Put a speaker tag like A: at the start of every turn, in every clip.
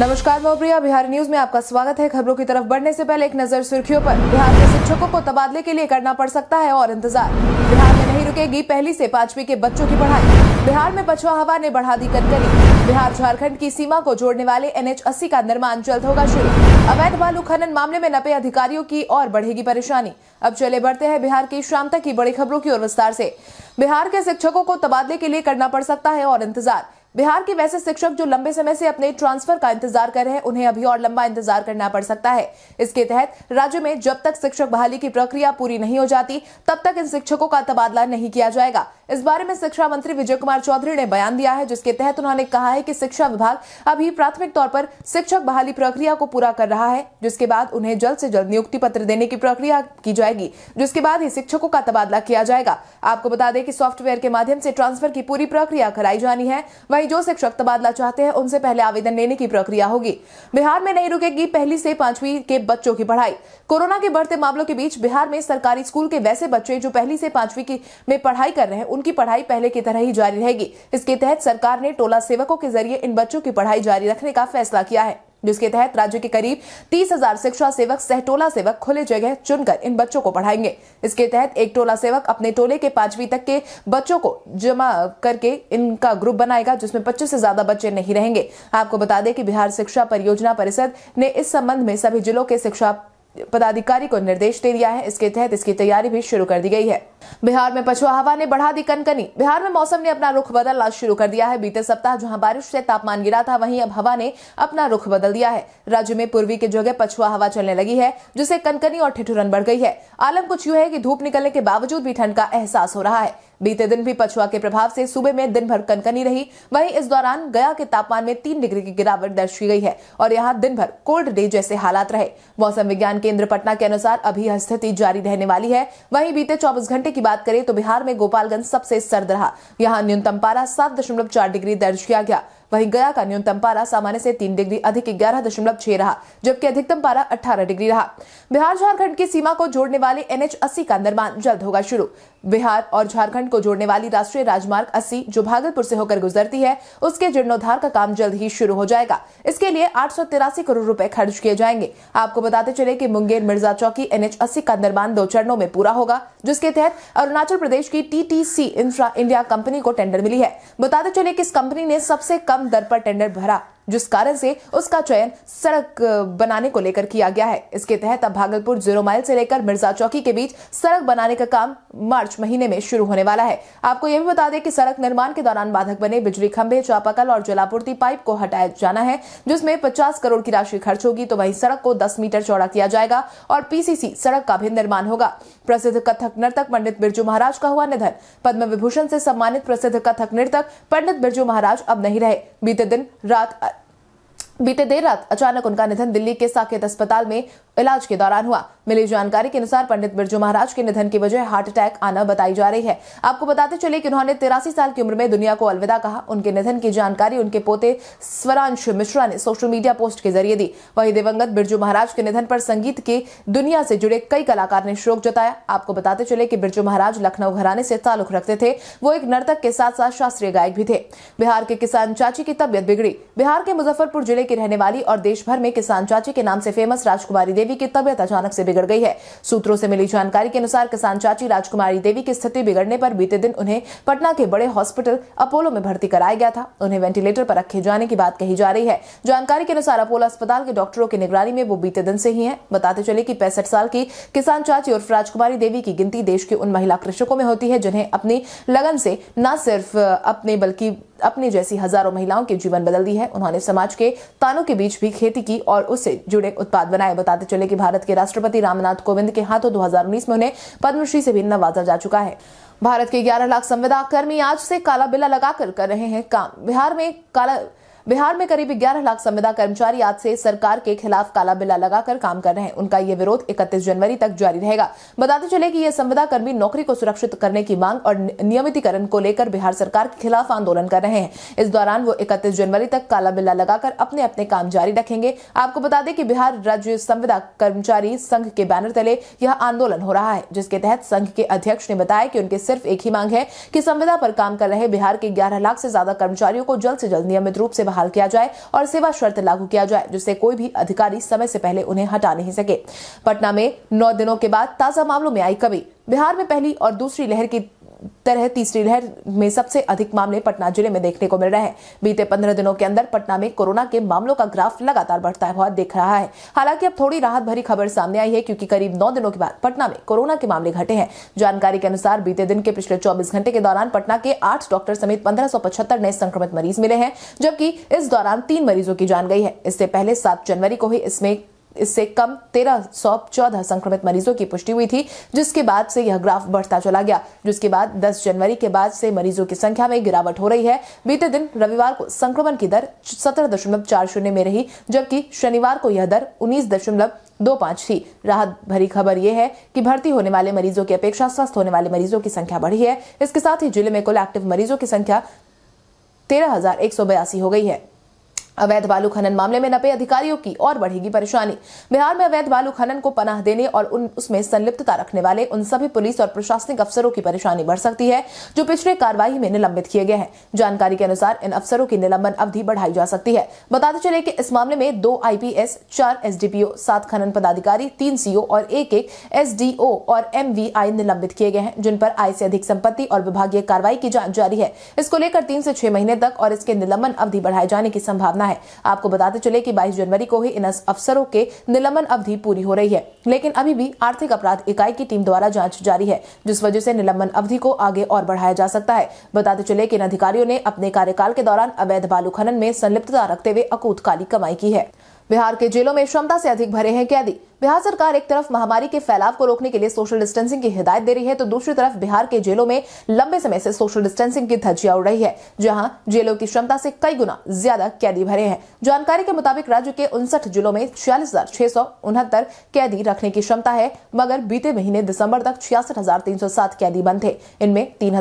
A: नमस्कार प्रिया बिहार न्यूज में आपका स्वागत है खबरों की तरफ बढ़ने से पहले एक नजर सुर्खियों पर बिहार के शिक्षकों को तबादले के लिए करना पड़ सकता है और इंतजार बिहार में नहीं रुकेगी पहली से पांचवी के बच्चों की पढ़ाई बिहार में पछुआ हवा ने बढ़ा दी कनकनी बिहार झारखंड की सीमा को जोड़ने वाले एनएच अस्सी का निर्माण जल्द होगा शुरू अवैध बालू खनन मामले में नपे अधिकारियों की और बढ़ेगी परेशानी अब चले बढ़ते हैं बिहार की शाम तक की बड़ी खबरों की ओर विस्तार से बिहार के शिक्षकों को तबादले के लिए करना पड़ सकता है और इंतजार बिहार के वैसे शिक्षक जो लंबे समय से अपने ट्रांसफर का इंतजार कर रहे हैं उन्हें अभी और लंबा इंतजार करना पड़ सकता है इसके तहत राज्य में जब तक शिक्षक बहाली की प्रक्रिया पूरी नहीं हो जाती तब तक इन शिक्षकों का तबादला नहीं किया जाएगा इस बारे में शिक्षा मंत्री विजय कुमार चौधरी ने बयान दिया है जिसके तहत उन्होंने कहा है कि शिक्षा विभाग अभी प्राथमिक तौर पर शिक्षक बहाली प्रक्रिया को पूरा कर रहा है जिसके बाद उन्हें जल्द से जल्द नियुक्ति पत्र देने की प्रक्रिया की जाएगी जिसके बाद ही शिक्षकों का तबादला किया जाएगा आपको बता दें कि सॉफ्टवेयर के माध्यम से ट्रांसफर की पूरी प्रक्रिया कराई जानी है वहीं जो शिक्षक तबादला चाहते हैं उनसे पहले आवेदन लेने की प्रक्रिया होगी बिहार में नहीं रुकेगी पहली से पांचवी के बच्चों की पढ़ाई कोरोना के बढ़ते मामलों के बीच बिहार में सरकारी स्कूल के वैसे बच्चे जो पहली से पांचवी की में पढ़ाई कर रहे हैं उनकी पढ़ाई पहले की तरह ही जारी रहेगी इसके तहत सरकार ने टोला सेवकों के जरिए इन बच्चों की पढ़ाई जारी रखने का फैसला किया है जिसके तहत राज्य के करीब तीस हजार शिक्षा सेवक सह टोला सेवक खुले जगह चुनकर इन बच्चों को पढ़ाएंगे इसके तहत एक टोला सेवक अपने टोले के पांचवी तक के बच्चों को जमा करके इनका ग्रुप बनाएगा जिसमें पच्चीस से ज्यादा बच्चे नहीं रहेंगे आपको बता दें कि बिहार शिक्षा परियोजना परिषद ने इस संबंध में सभी जिलों के शिक्षा पदाधिकारी को निर्देश दे दिया है इसके तहत इसकी तैयारी भी शुरू कर दी गई है बिहार में पछुआ हवा ने बढ़ा दी कनकनी बिहार में मौसम ने अपना रुख बदलना शुरू कर दिया है बीते सप्ताह जहां बारिश से तापमान गिरा था वहीं अब हवा ने अपना रुख बदल दिया है राज्य में पूर्वी की जगह पछुआ हवा चलने लगी है जिससे कनकनी और ठिठुरन बढ़ गई है आलम कुछ यू है की धूप निकलने के बावजूद भी ठंड का एहसास हो रहा है बीते दिन भी पछुआ के प्रभाव से सूबे में दिन भर कनकनी रही वहीं इस दौरान गया के तापमान में तीन डिग्री की गिरावट दर्ज की गई है और यहाँ दिन भर कोल्ड डे जैसे हालात रहे मौसम विज्ञान केंद्र पटना के अनुसार अभी यह स्थिति जारी रहने वाली है वहीं बीते चौबीस घंटे की बात करें तो बिहार में गोपालगंज सबसे सर्द रहा यहाँ न्यूनतम पारा सात डिग्री दर्ज किया गया वहीं गया का न्यूनतम पारा सामान्य से तीन डिग्री अधिक ग्यारह दशमलव छह रहा जबकि अधिकतम पारा अठारह डिग्री रहा बिहार झारखंड की सीमा को जोड़ने वाले एन अस्सी का निर्माण जल्द होगा शुरू बिहार और झारखंड को जोड़ने वाली राष्ट्रीय राजमार्ग अस्सी जो भागलपुर से होकर गुजरती है उसके जीर्णोद्वार का काम जल्द ही शुरू हो जाएगा इसके लिए आठ करोड़ रूपए खर्च किए जाएंगे आपको बताते चले की मुंगेर मिर्जा चौकी एन अस्सी का निर्माण दो चरणों में पूरा होगा जिसके तहत अरुणाचल प्रदेश की टीटीसी इंफ्रा इंडिया कंपनी को टेंडर मिली है बताते चले कि इस कंपनी ने सबसे कम कम दर पर टेंडर भरा जिस कारण से उसका चयन सड़क बनाने को लेकर किया गया है इसके तहत अब भागलपुर जीरो माइल से लेकर मिर्जा चौकी के बीच सड़क बनाने का काम मार्च महीने में शुरू होने वाला है आपको यह भी बता दें कि सड़क निर्माण के दौरान बाधक बने बिजली खंभे चापाकल और जलापूर्ति पाइप को हटाया जाना है जिसमें पचास करोड़ की राशि खर्च होगी तो वही सड़क को दस मीटर चौड़ा किया जाएगा और पीसीसी सड़क का भी निर्माण होगा प्रसिद्ध कथक नर्तक पंडित बिरजू महाराज का हुआ निधन पद्म विभूषण से सम्मानित प्रसिद्ध कथक नर्तक पंडित बिरजू महाराज अब नहीं रहे बीते दिन रात बीते देर रात अचानक उनका निधन दिल्ली के साकेत अस्पताल में इलाज के दौरान हुआ मिली जानकारी के अनुसार पंडित बिरजू महाराज के निधन की वजह हार्ट अटैक आना बताई जा रही है आपको बताते चले कि उन्होंने तिरासी साल की उम्र में दुनिया को अलविदा कहा उनके निधन की जानकारी उनके पोते स्वरांश मिश्रा ने सोशल मीडिया पोस्ट के जरिए दी वही दिवंगत बिरजू महाराज के निधन पर संगीत की दुनिया से जुड़े कई कलाकार ने शोक जताया आपको बताते चले कि बिरजू महाराज लखनऊ घराने से ताल्लुक रखते थे वो एक नर्तक के साथ साथ शास्त्रीय गायक भी थे बिहार के किसान चाची की तबियत बिगड़ी बिहार के मुजफ्फरपुर जिले की रहने वाली और देश भर में किसान चाची के नाम से फेमस राजकुमारी देवी देवी की तबियत अचानक से बिगड़ गई है सूत्रों से मिली जानकारी के अनुसार किसान चाची राजकुमारी देवी की स्थिति बिगड़ने पर बीते दिन उन्हें पटना के बड़े हॉस्पिटल अपोलो में भर्ती कराया गया था उन्हें वेंटिलेटर पर रखे जाने की बात कही जा रही है जानकारी के अनुसार अपोलो अस्पताल के डॉक्टरों की निगरानी में वो बीते दिन से ही है बताते चले की पैंसठ साल की किसान चाची उर्फ राजकुमारी देवी की गिनती देश के उन महिला कृषकों में होती है जिन्हें अपनी लगन से न सिर्फ अपने बल्कि अपने जैसी हजारों महिलाओं के जीवन बदल दी है उन्होंने समाज के तानों के बीच भी खेती की और उससे जुड़े उत्पाद बनाए बताते चले कि भारत के राष्ट्रपति रामनाथ कोविंद के हाथों 2019 में उन्हें पद्मश्री से भी नवाजा जा चुका है भारत के 11 लाख संविदा कर्मी आज से काला बिला लगाकर कर रहे हैं काम बिहार में काला बिहार में करीब ग्यारह लाख संविदा कर्मचारी आज से सरकार के खिलाफ काला बिल्ला लगाकर काम कर रहे हैं उनका ये विरोध 31 जनवरी तक जारी रहेगा बताते चले कि ये संविदा कर्मी नौकरी को सुरक्षित करने की मांग और नियमितीकरण को लेकर बिहार सरकार के खिलाफ आंदोलन कर रहे हैं इस दौरान वो इकतीस जनवरी तक काला बिल्ला लगाकर अपने अपने काम जारी रखेंगे आपको बता दें कि बिहार राज्य संविदा कर्मचारी संघ के बैनर तले यह आंदोलन हो रहा है जिसके तहत संघ के अध्यक्ष ने बताया कि उनके सिर्फ एक ही मांग है कि संविदा पर काम कर रहे बिहार के ग्यारह लाख से ज्यादा कर्मचारियों को जल्द से जल्द नियमित रूप से बहाल किया जाए और सेवा शर्त लागू किया जाए जिससे कोई भी अधिकारी समय से पहले उन्हें हटा नहीं सके पटना में नौ दिनों के बाद ताजा मामलों में आई कमी बिहार में पहली और दूसरी लहर की तरह तीसरी लहर में सबसे अधिक मामले पटना जिले में देखने को मिल रहे हैं बीते पंद्रह दिनों के अंदर पटना में कोरोना के मामलों का ग्राफ लगातार बढ़ता हुआ दिख रहा है हालांकि अब थोड़ी राहत भरी खबर सामने आई है क्योंकि करीब नौ दिनों के बाद पटना में कोरोना के मामले घटे हैं जानकारी के अनुसार बीते दिन के पिछले चौबीस घंटे के दौरान पटना के आठ डॉक्टर समेत पंद्रह नए संक्रमित मरीज मिले हैं जबकि इस दौरान तीन मरीजों की जान गई है इससे पहले सात जनवरी को ही इसमें इससे कम तेरह सौ चौदह संक्रमित मरीजों की पुष्टि हुई थी जिसके बाद से यह ग्राफ बढ़ता चला गया जिसके बाद 10 जनवरी के बाद से मरीजों की संख्या में गिरावट हो रही है बीते दिन रविवार को संक्रमण की दर सत्रह दशमलव चार शून्य में रही जबकि शनिवार को यह दर उन्नीस दशमलव दो पांच थी राहत भरी खबर यह है कि भर्ती होने वाले मरीजों की अपेक्षा स्वस्थ होने वाले मरीजों की संख्या बढ़ी है इसके साथ ही जिले में कुल एक्टिव मरीजों की संख्या तेरह हो गई है अवैध बालू खनन मामले में नपे अधिकारियों की और बढ़ेगी परेशानी बिहार में अवैध बालू खनन को पनाह देने और उन उसमें संलिप्तता रखने वाले उन सभी पुलिस और प्रशासनिक अफसरों की परेशानी बढ़ सकती है जो पिछले कार्रवाई में निलंबित किए गए हैं जानकारी के अनुसार इन अफसरों की निलंबन अवधि बढ़ाई जा सकती है बताते चले कि इस मामले में दो आईपीएस चार एसडीपीओ सात खनन पदाधिकारी तीन सीओ और एक एक एसडीओ और एमवीआई निलंबित किए गए हैं जिन पर आय से अधिक संपत्ति और विभागीय कार्रवाई की जांच जारी है इसको लेकर तीन से छह महीने तक और इसके निलंबन अवधि बढ़ाए जाने की संभावना है है आपको बताते चले कि 22 जनवरी को ही इन अफसरों के निलंबन अवधि पूरी हो रही है लेकिन अभी भी आर्थिक अपराध इकाई की टीम द्वारा जांच जारी है जिस वजह से निलंबन अवधि को आगे और बढ़ाया जा सकता है बताते चले कि इन अधिकारियों ने अपने कार्यकाल के दौरान अवैध बालू खनन में संलिप्तता रखते हुए अकूत काली कमाई की है बिहार के जेलों में क्षमता से अधिक भरे हैं कैदी बिहार सरकार एक तरफ महामारी के फैलाव को रोकने के लिए सोशल डिस्टेंसिंग की हिदायत दे रही है तो दूसरी तरफ बिहार के जेलों में लंबे समय से सोशल डिस्टेंसिंग की धज्जियां उड़ रही है जहां जेलों की क्षमता से कई गुना ज्यादा कैदी भरे हैं जानकारी के मुताबिक राज्य के उनसठ जिलों में छियालीस कैदी रखने की क्षमता है मगर बीते महीने दिसंबर तक छियासठ कैदी बंद थे इनमें तीन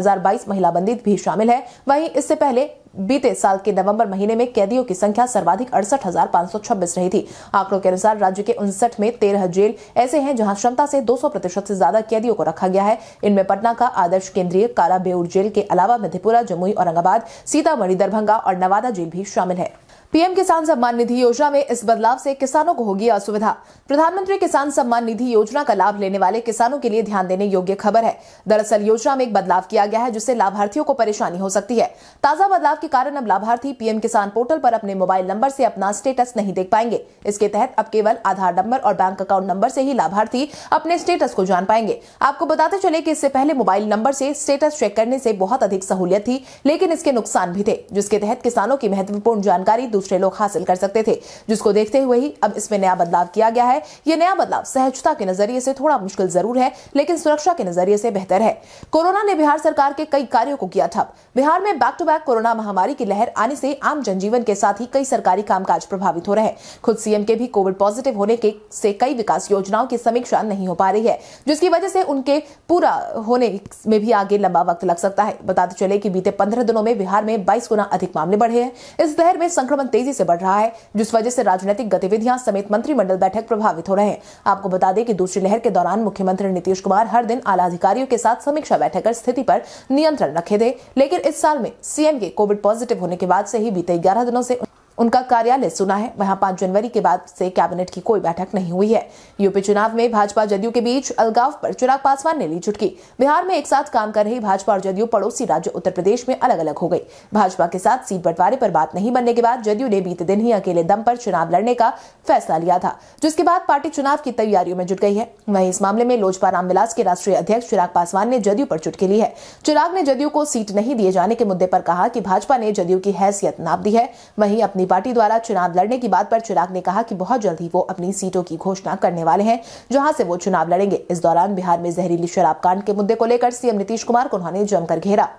A: महिला बंदी भी शामिल है वहीं इससे पहले बीते साल के नवंबर महीने में कैदियों की संख्या सर्वाधिक अड़सठ रही थी आंकड़ों के अनुसार राज्य के उनसठ में तेरह जेल ऐसे हैं जहां क्षमता से 200 प्रतिशत से ज्यादा कैदियों को रखा गया है इनमें पटना का आदर्श केंद्रीय काला बेउर जेल के अलावा मधेपुरा जमुई औरंगाबाद सीतामढ़ी दरभंगा और नवादा जेल भी शामिल है पीएम किसान सम्मान निधि योजना में इस बदलाव से किसानों को होगी असुविधा प्रधानमंत्री किसान सम्मान निधि योजना का लाभ लेने वाले किसानों के लिए ध्यान देने योग्य खबर है दरअसल योजना में एक बदलाव किया गया है जिससे लाभार्थियों को परेशानी हो सकती है ताजा बदलाव के कारण अब लाभार्थी पीएम किसान पोर्टल पर अपने मोबाइल नंबर से अपना स्टेटस नहीं देख पाएंगे इसके तहत अब केवल आधार नंबर और बैंक अकाउंट नंबर से ही लाभार्थी अपने स्टेटस को जान पाएंगे आपको बताते चले की इससे पहले मोबाइल नंबर से स्टेटस चेक करने से बहुत अधिक सहूलियत थी लेकिन इसके नुकसान भी थे जिसके तहत किसानों की महत्वपूर्ण जानकारी दूसरे लोग हासिल कर सकते थे जिसको देखते हुए ही अब इसमें नया बदलाव किया गया है ये नया बदलाव सहजता के नजरिए से थोड़ा मुश्किल जरूर है लेकिन सुरक्षा के नजरिए से बेहतर है कोरोना ने बिहार सरकार के कई कार्यो को किया ठप बिहार में बैक टू बैक कोरोना महामारी की लहर आने से आम जनजीवन के साथ ही कई सरकारी कामकाज प्रभावित हो रहे हैं खुद सीएम के भी कोविड पॉजिटिव होने के से कई विकास योजनाओं की समीक्षा नहीं हो पा रही है जिसकी वजह से उनके पूरा होने में भी आगे लंबा वक्त लग सकता है बताते तो चले कि बीते पंद्रह दिनों में बिहार में बाईस गुना अधिक मामले बढ़े हैं इस लहर में संक्रमण तेजी से बढ़ रहा है जिस वजह से राजनीतिक गतिविधियां समेत मंत्रिमंडल बैठक प्रभावित हो रहे हैं आपको बता दें कि दूसरी लहर के दौरान मुख्यमंत्री नीतीश कुमार हर दिन आला अधिकारियों के साथ समीक्षा बैठक कर स्थिति पर नियंत्रण रखे थे लेकिन इस साल में सीएम के कोविड पॉजिटिव होने के बाद से ही बीते ग्यारह दिनों से उनका कार्यालय सुना है वहां पांच जनवरी के बाद से कैबिनेट की कोई बैठक नहीं हुई है यूपी चुनाव में भाजपा जदयू के बीच अलगाव पर चिराग पासवान ने ली चुटकी बिहार में एक साथ काम कर रही भाजपा और जदयू पड़ोसी राज्य उत्तर प्रदेश में अलग अलग हो गई भाजपा के साथ सीट बंटवारे पर बात नहीं बनने के बाद जदयू ने बीते दिन ही अकेले दम पर चुनाव लड़ने का फैसला लिया था जिसके बाद पार्टी चुनाव की तैयारियों में जुट गई है वहीं इस मामले में लोजपा रामविलास के राष्ट्रीय अध्यक्ष चिराग पासवान ने जदयू पर चुटकी ली है चिराग ने जदयू को सीट नहीं दिए जाने के मुद्दे पर कहा कि भाजपा ने जदयू की हैसियत नाप दी है वहीं अपनी पार्टी द्वारा चुनाव लड़ने की बात पर चिराग ने कहा कि बहुत जल्द ही वो अपनी सीटों की घोषणा करने वाले हैं जहां से वो चुनाव लड़ेंगे इस दौरान बिहार में जहरीली शराब कांड के मुद्दे को लेकर सीएम नीतीश कुमार को उन्होंने जमकर घेरा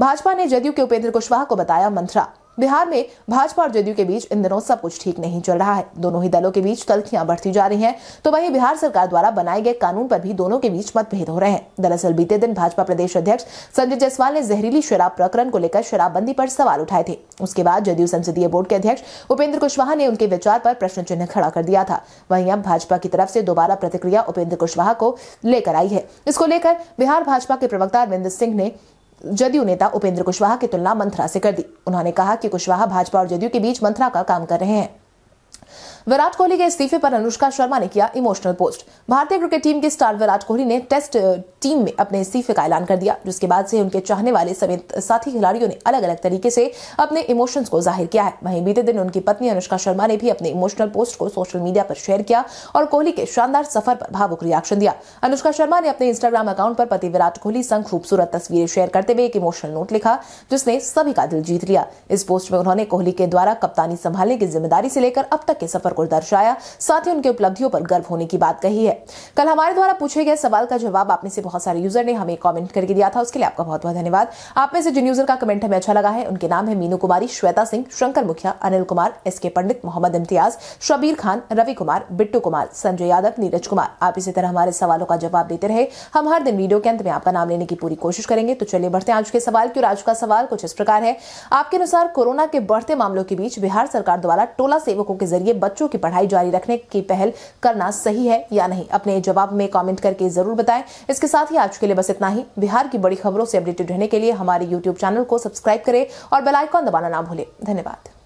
A: भाजपा ने जदयू के उपेंद्र कुशवाहा को बताया मंत्रा बिहार में भाजपा और जदयू के बीच इन दिनों सब कुछ ठीक नहीं चल रहा है दोनों ही दलों के बीच तलखियां बढ़ती जा रही हैं तो वहीं बिहार सरकार द्वारा बनाए गए कानून पर भी दोनों के बीच मतभेद हो रहे हैं दरअसल बीते दिन भाजपा प्रदेश अध्यक्ष संजय जायसवाल ने जहरीली शराब प्रकरण को लेकर शराबबंदी पर सवाल उठाए थे उसके बाद जदयू संसदीय बोर्ड के अध्यक्ष उपेंद्र कुशवाहा ने उनके विचार पर प्रश्न चिन्ह खड़ा कर दिया था वहीं अब भाजपा की तरफ से दोबारा प्रतिक्रिया उपेंद्र कुशवाहा को लेकर आई है इसको लेकर बिहार भाजपा के प्रवक्ता अरविंद सिंह ने जदयू नेता उपेंद्र कुशवाहा की तुलना मंथरा से कर दी उन्होंने कहा कि कुशवाहा भाजपा और जदयू के बीच मंथरा का काम कर रहे हैं विराट कोहली के इस्तीफे पर अनुष्का शर्मा ने किया इमोशनल पोस्ट भारतीय क्रिकेट टीम के स्टार विराट कोहली ने टेस्ट टीम में अपने इस्तीफे का ऐलान कर दिया जिसके बाद से उनके चाहने वाले समेत साथी खिलाड़ियों ने अलग अलग तरीके से अपने इमोशंस को जाहिर किया है वहीं बीते दिन उनकी पत्नी अनुष्का शर्मा ने भी अपने इमोशनल पोस्ट को सोशल मीडिया पर शेयर किया और कोहली के शानदार सफर पर भावुक रिएक्शन दिया अनुष्का शर्मा ने अपने इंस्टाग्राम अकाउंट पर पति विराट कोहली संग खूबसूरत तस्वीरें शेयर करते हुए एक इमोशनल नोट लिखा जिसने सभी का दिल जीत लिया इस पोस्ट में उन्होंने कोहली के द्वारा कप्तानी संभालने की जिम्मेदारी से लेकर अब तक के सफर को दर्शाया साथ ही उनकी उपलब्धियों पर गर्व होने की बात कही है कल हमारे द्वारा पूछे गए सवाल का जवाब आप में से बहुत सारे यूजर ने हमें कमेंट करके दिया था उसके लिए आपका बहुत बहुत धन्यवाद आप में से जिन यूजर का कमेंट हमें अच्छा लगा है उनके नाम है मीनू कुमारी श्वेता सिंह शंकर मुखिया अनिल कुमार एस के पंडित मोहम्मद इम्तियाज शबीर खान रवि कुमार बिट्टू कुमार संजय यादव नीरज कुमार आप इसी तरह हमारे सवालों का जवाब देते रहे हम हर दिन वीडियो के अंत में आपका नाम लेने की पूरी कोशिश करेंगे तो चलिए बढ़ते हैं आज के सवाल की और आज का सवाल कुछ इस प्रकार है आपके अनुसार कोरोना के बढ़ते मामलों के बीच बिहार सरकार द्वारा टोला सेवकों के जरिए बच्चों बच्चों की पढ़ाई जारी रखने की पहल करना सही है या नहीं अपने जवाब में कॉमेंट करके जरूर बताएं इसके साथ ही आज के लिए बस इतना ही बिहार की बड़ी खबरों से अपडेटेड रहने के लिए हमारे यूट्यूब चैनल को सब्सक्राइब करें और बेलाइकॉन दबाना ना भूलें धन्यवाद